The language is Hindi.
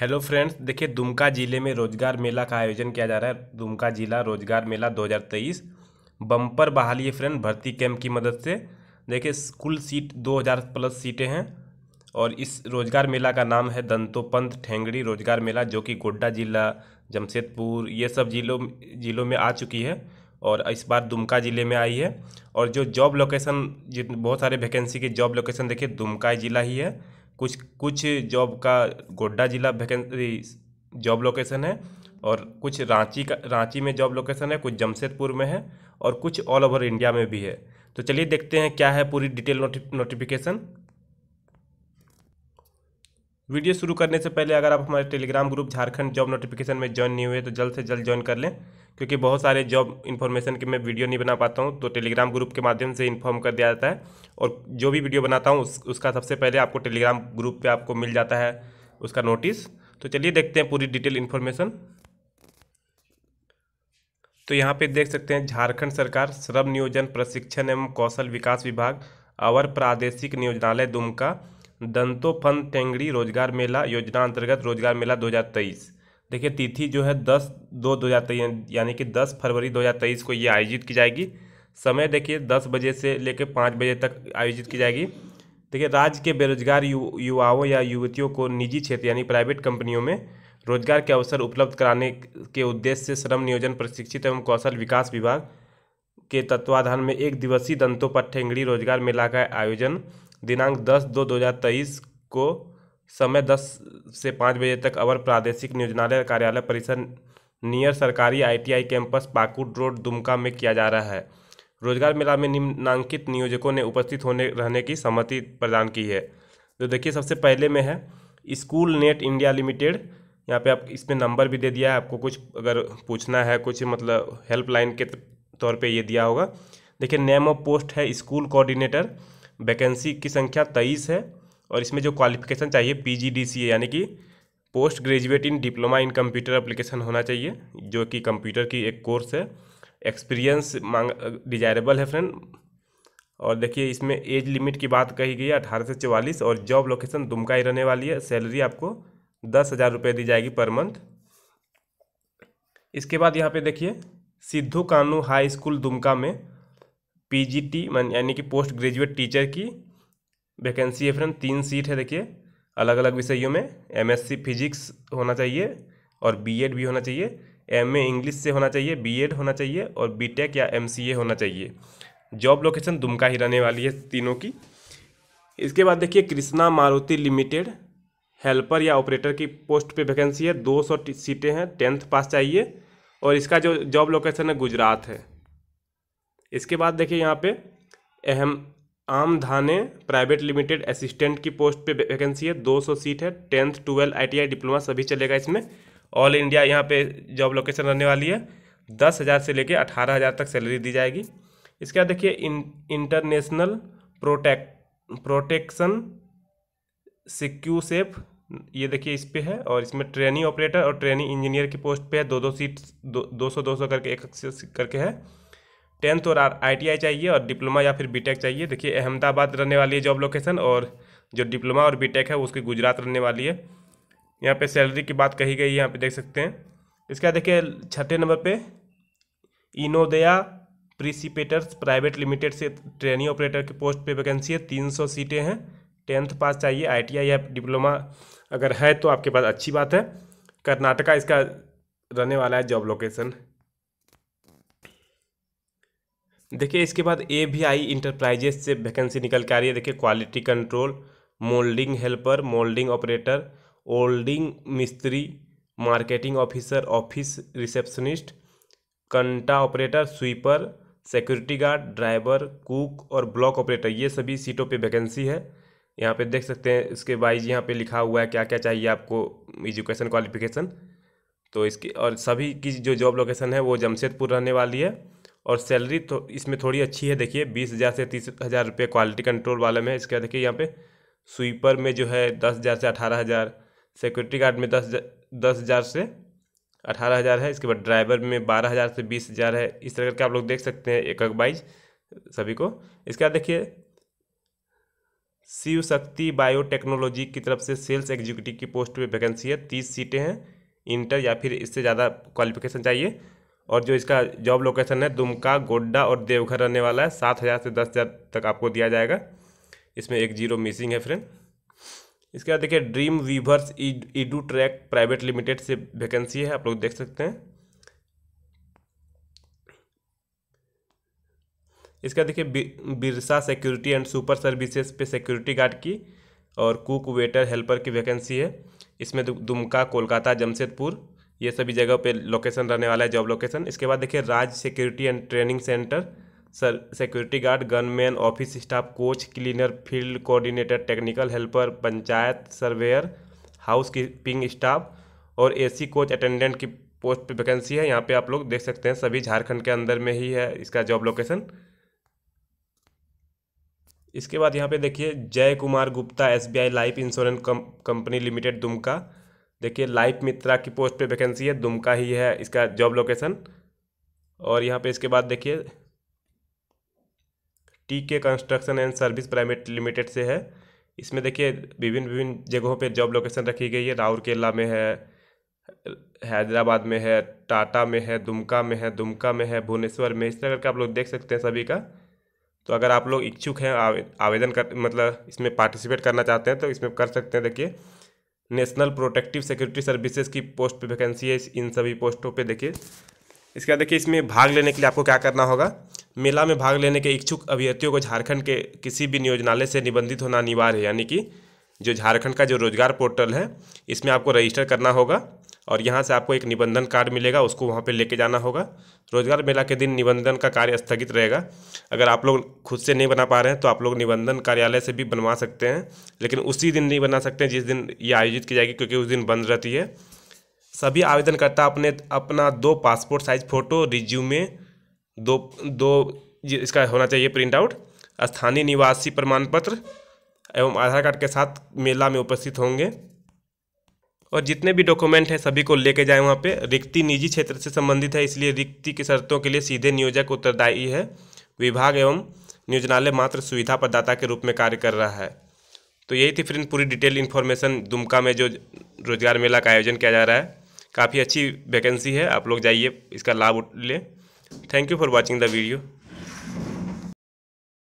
हेलो फ्रेंड्स देखिए दुमका ज़िले में रोजगार मेला का आयोजन किया जा रहा है दुमका ज़िला रोजगार मेला 2023 बम्पर बहाली है फ्रेंड भर्ती कैंप की मदद से देखिए कुल सीट 2000 प्लस सीटें हैं और इस रोजगार मेला का नाम है दंतोपंत ठेंगड़ी रोजगार मेला जो कि गोड्डा जिला जमशेदपुर ये सब जिलों जिलों में आ चुकी है और इस बार दुमका ज़िले में आई है और जो जॉब लोकेशन बहुत सारे वैकेंसी की जॉब लोकेशन देखिए दुमका ज़िला ही है कुछ कुछ जॉब का गोड्डा जिला वैकेंसी जॉब लोकेशन है और कुछ रांची का रांची में जॉब लोकेशन है कुछ जमशेदपुर में है और कुछ ऑल ओवर इंडिया में भी है तो चलिए देखते हैं क्या है पूरी डिटेल नोटिफिकेशन वीडियो शुरू करने से पहले अगर आप हमारे Telegram group Jharkhand job notification में ज्वाइन नहीं हुए तो जल्द से जल्द ज्वाइन कर लें क्योंकि बहुत सारे जॉब इन्फॉर्मेशन के मैं वीडियो नहीं बना पाता हूँ तो टेलीग्राम ग्रुप के माध्यम से इन्फॉर्म कर दिया जाता है और जो भी वीडियो बनाता हूँ उस, उसका सबसे पहले आपको टेलीग्राम ग्रुप पर आपको मिल जाता है उसका नोटिस तो चलिए देखते हैं पूरी डिटेल इन्फॉर्मेशन तो यहाँ पे देख सकते हैं झारखंड सरकार श्रम नियोजन प्रशिक्षण एवं कौशल विकास विभाग अवर प्रादेशिक नियोजनालय दुमका दंतो फन टेंगड़ी रोजगार मेला योजना अंतर्गत रोजगार मेला 2023 देखिए तिथि जो है दस दो दो हज़ार तेईस यानी कि दस फरवरी दो हज़ार तेईस को ये आयोजित की जाएगी समय देखिए दस बजे से लेकर पाँच बजे तक आयोजित की जाएगी देखिए राज्य के बेरोजगार यु, युवाओं या युवतियों को निजी क्षेत्र यानी प्राइवेट कंपनियों में रोजगार के अवसर उपलब्ध कराने के उद्देश्य से श्रम नियोजन प्रशिक्षित एवं कौशल विकास विभाग के तत्वाधान में एक दिवसीय दंतों पर ठेंगड़ी रोजगार मेला का आयोजन दिनांक दस दो दो हज़ार तेईस को समय दस से पाँच बजे तक अवर प्रादेशिक नियोजनालय कार्यालय परिसर नियर सरकारी ITI campus Pakur road Dumka में किया जा रहा है रोजगार मेला में निम्नांकित नियोजकों ने उपस्थित होने रहने की सहमति प्रदान की है तो देखिए सबसे पहले में है स्कूल नेट इंडिया लिमिटेड यहाँ पे आप इसमें नंबर भी दे दिया है आपको कुछ अगर पूछना है कुछ मतलब हेल्पलाइन के तौर पे ये दिया होगा देखिए नेम ऑफ पोस्ट है स्कूल कोऑर्डिनेटर वैकेंसी की संख्या तेईस है और इसमें जो क्वालिफिकेशन चाहिए पी यानी कि post graduate in diploma in computer application होना चाहिए जो कि कंप्यूटर की एक कोर्स है एक्सपीरियंस मांग डिजायरेबल है फ्रेंड और देखिए इसमें एज लिमिट की बात कही गई है अठारह से चवालीस और जॉब लोकेशन दुमका ही रहने वाली है सैलरी आपको दस हज़ार रुपये दी जाएगी पर मंथ इसके बाद यहाँ पे देखिए सिद्धू कानू हाई स्कूल दुमका में पीजीटी यानी कि पोस्ट ग्रेजुएट टीचर की वैकेंसी है फ्रेंड तीन सीट है देखिए अलग अलग विषयों में एमएससी फिजिक्स होना चाहिए और बीएड भी होना चाहिए एम ए इंग्लिश से होना चाहिए बीएड होना चाहिए और बीटेक या एमसीए होना चाहिए जॉब लोकेशन दुमका ही रहने वाली है तीनों की इसके बाद देखिए कृष्णा मारुति लिमिटेड हेल्पर या ऑपरेटर की पोस्ट पे वैकेंसी है सौ सीटें हैं टेंथ पास चाहिए और इसका जो जॉब लोकेशन है गुजरात है इसके बाद देखिए यहाँ पे अहम आम धाने प्राइवेट लिमिटेड असिस्टेंट की पोस्ट पे वैकेंसी है 200 सीट है टेंथ ट्वेल्थ आईटीआई डिप्लोमा सभी चलेगा इसमें ऑल इंडिया यहाँ पे जॉब लोकेशन रहने वाली है दस हज़ार से लेके अठारह हज़ार तक सैलरी दी जाएगी इसके बाद देखिए इंटरनेशनल प्रोटेक्ट प्रोटेक्शन सिक्यू सेफ ये देखिए इस पर है और इसमें ट्रेनिंग ऑपरेटर और ट्रेनिंग इंजीनियर की पोस्ट पर है दो दो सीट दो दो सौ दो सौ करके एक करके है टेंथ और आई चाहिए और डिप्लोमा या फिर बीटेक चाहिए देखिए अहमदाबाद रहने वाली है जॉब लोकेशन और जो डिप्लोमा और बीटेक है उसकी गुजरात रहने वाली है यहाँ पे सैलरी की बात कही गई है यहाँ पे देख सकते हैं इसके बाद देखिए छठे नंबर पे इनोदया प्रिसिपेटर्स प्राइवेट लिमिटेड से ट्रेनिंग ऑपरेटर की पोस्ट पे वैकेंसी है तीन सौ सीटें हैं टेंथ पास चाहिए आईटीआई या डिप्लोमा अगर है तो आपके पास अच्छी बात है कर्नाटका इसका रहने वाला है जॉब लोकेशन देखिए इसके बाद ए भी आई इंटरप्राइजेस से वैकेंसी निकल के आ रही है देखिए quality control moulding helper moulding operator ओल्डिंग मिस्त्री मार्केटिंग ऑफिसर ऑफिस रिसेप्शनिस्ट कंटा operator sweeper security guard driver cook और ब्लॉक ऑपरेटर ये सभी सीटों पे वैकेंसी है यहाँ पे देख सकते हैं इसके वाइज यहाँ पे लिखा हुआ है क्या क्या चाहिए आपको एजुकेशन क्वालिफिकेशन तो इसकी और सभी की जो जॉब लोकेशन है वो जमशेदपुर रहने वाली है और सैलरी तो इसमें थोड़ी अच्छी है देखिए बीस हज़ार से तीस हज़ार रुपये क्वालिटी कंट्रोल वाले में इसके बाद देखिए यहाँ पे स्वीपर में जो है दस हज़ार से अठारह हज़ार सिक्योरिटी गार्ड में दस दस हज़ार से अठारह हज़ार है इसके बाद ड्राइवर में बारह हज़ार से बीस हज़ार है इस तरह करके आप लोग देख सकते हैं एक बाइज सभी को इसके बाद देखिए शिव शक्ति बायोटेक्नोलॉजी की तरफ से सेल्स एग्जीक्यूटिव की पोस्ट पर वैकेंसी है तीस सीटें हैं इंटर या फिर इससे ज़्यादा क्वालिफिकेशन चाहिए और जो इसका जॉब लोकेशन है दुमका गोड्डा और देवघर रहने वाला है सात हज़ार से दस हज़ार तक आपको दिया जाएगा इसमें एक जीरो मिसिंग है फ्रेंड इसके बाद देखिए dream weavers edu track private limited से वैकेंसी है आप लोग देख सकते हैं इसका देखिए Birsa security and super services पे सिक्योरिटी गार्ड की और कुक वेटर हेल्पर की वैकेंसी है इसमें दुमका कोलकाता जमशेदपुर ये सभी जगह पे लोकेशन रहने वाला है जॉब लोकेशन इसके बाद देखिए राज्य security and training centre sir security guard gunman office staff coach cleaner field coordinator technical helper panchayat surveyor housekeeping staff और एसी कोच अटेंडेंट की पोस्ट पे वैकेंसी है यहाँ पे आप लोग देख सकते हैं सभी झारखंड के अंदर में ही है इसका जॉब लोकेशन इसके बाद यहाँ पे देखिए Jay Kumar Gupta SBI life insurance company limited Dumka देखिए लाइफ मित्रा की पोस्ट पे वैकेंसी है दुमका ही है इसका जॉब लोकेशन और यहाँ पे इसके बाद देखिए T K construction and service private limited से है इसमें देखिए विभिन्न विभिन्न जगहों पे जॉब लोकेशन रखी गई है राउरकेला में है हैदराबाद में है टाटा में है दुमका में है दुमका में है भुवनेश्वर में इस तरह करके आप लोग देख सकते हैं सभी का तो अगर आप लोग इच्छुक हैं आवेदन कर मतलब इसमें पार्टिसिपेट करना चाहते हैं तो इसमें कर सकते हैं देखिए नेशनल प्रोटेक्टिव सिक्योरिटी सर्विसेज की पोस्ट पे वैकेंसी है इन सभी पोस्टों पे देखिए इसके बाद देखिए इसमें भाग लेने के लिए आपको क्या करना होगा मेला में भाग लेने के इच्छुक अभ्यर्थियों को झारखंड के किसी भी नियोजनालय से निबंधित होना अनिवार्य है यानी कि जो झारखंड का जो रोज़गार पोर्टल है इसमें आपको रजिस्टर करना होगा और यहाँ से आपको एक निबंधन कार्ड मिलेगा उसको वहाँ पे लेके जाना होगा रोज़गार मेला के दिन निबंधन का कार्य स्थगित रहेगा अगर आप लोग खुद से नहीं बना पा रहे हैं तो आप लोग निबंधन कार्यालय से भी बनवा सकते हैं लेकिन उसी दिन नहीं बना सकते हैं जिस दिन ये आयोजित की जाएगी क्योंकि उस दिन बंद रहती है सभी आवेदनकर्ता अपने अपना दो पासपोर्ट साइज़ फ़ोटो रिज्यूमे दो दो इसका होना चाहिए प्रिंट आउट स्थानीय निवासी प्रमाण पत्र एवं आधार कार्ड के साथ मेला में उपस्थित होंगे और जितने भी डॉक्यूमेंट हैं सभी को लेके जाए वहाँ पे रिक्ति निजी क्षेत्र से संबंधित है इसलिए रिक्ति की शर्तों के लिए सीधे नियोजक उत्तरदायी है विभाग एवं नियोजनालय मात्र सुविधा प्रदाता के रूप में कार्य कर रहा है तो यही थी फ्रेंड पूरी डिटेल इन्फॉर्मेशन दुमका में जो रोजगार मेला का आयोजन किया जा रहा है काफ़ी अच्छी वैकेंसी है आप लोग जाइए इसका लाभ ले thank you for watching the video